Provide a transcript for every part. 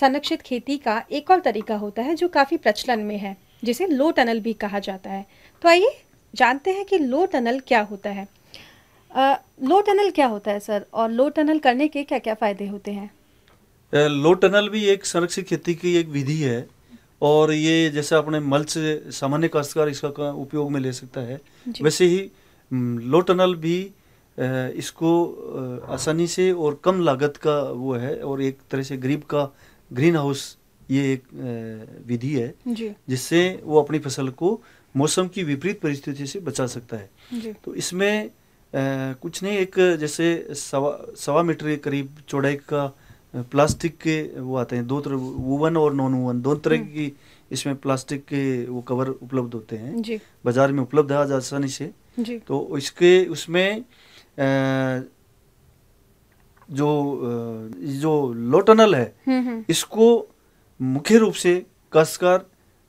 संरक्षित खेती का एक और तरीका होता है जो काफ़ी प्रचलन में है जिसे लो टनल भी कहा जाता है तो आइए जानते हैं कि लो टनल क्या होता है आ, लो टनल क्या होता है सर और लो टनल करने के क्या क्या फ़ायदे होते हैं लो टनल भी एक संरक्षित खेती की एक विधि है और ये जैसे अपने मल से सामान्य काश्तकार इसका का उपयोग में ले सकता है वैसे ही लो टनल भी इसको आसानी से और कम लागत का वो है और एक तरह से गरीब का ग्रीन हाउस ये एक विधि है जिससे वो अपनी फसल को मौसम की विपरीत परिस्थिति से बचा सकता है तो इसमें आ, कुछ नहीं एक जैसे सवा सवा मीटर के करीब चौड़ाई का प्लास्टिक के वो आते हैं दो तरह वुवन और नॉन वुवन दोनों तरह हम्म। की इसमें प्लास्टिक के वो कवर उपलब्ध होते हैं बाजार में उपलब्ध है आज आसानी से तो इसके उसमें आ, जो जो लो टनल है हम्म, हम्म। इसको मुख्य रूप से काश्तकार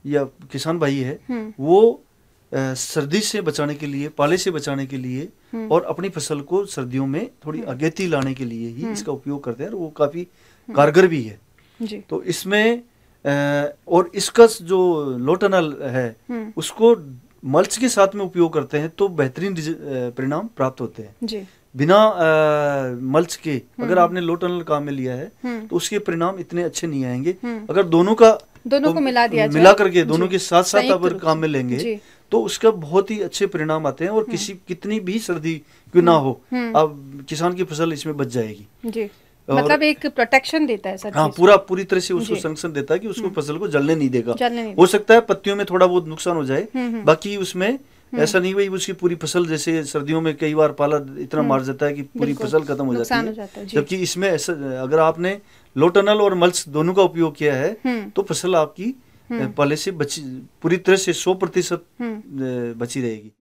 या किसान भाई है हम्म। वो सर्दी से बचाने के लिए पाले से बचाने के लिए और अपनी फसल को सर्दियों में थोड़ी अगेती लाने के लिए ही इसका उपयोग करते हैं और वो काफी कारगर भी है जी। तो इसमें और इसका जो लोटनल है उसको मल्च के साथ में उपयोग करते हैं तो बेहतरीन परिणाम प्राप्त होते हैं जी। बिना मल्च के हम्म। अगर आपने लो टनल काम में लिया है हम्म। तो उसके परिणाम इतने अच्छे नहीं आएंगे हम्म। अगर दोनों का दोनों को मिला दिया मिला करके दोनों के साथ साथ अगर काम में लेंगे तो उसका बहुत ही अच्छे परिणाम आते हैं और किसी कितनी भी सर्दी क्यों ना हो अब किसान की फसल इसमें बच जाएगी जी मतलब एक प्रोटेक्शन देता है सर हाँ पूरा पूरी तरह से उसको संरक्षण देता है कि उसको फसल को जलने नहीं देगा जलने नहीं हो सकता है पत्तियों में थोड़ा बहुत नुकसान हो जाए बाकी उसमें हम्म। ऐसा नहीं भाई उसकी पूरी फसल जैसे सर्दियों में कई बार पाला इतना हम्म। मार जाता है कि पूरी फसल खत्म हो जाती है, है जबकि इसमें ऐसा अगर आपने लोटनल और मल्स दोनों का उपयोग किया है हम्म। तो फसल आपकी पहले से बची पूरी तरह से सौ प्रतिशत बची रहेगी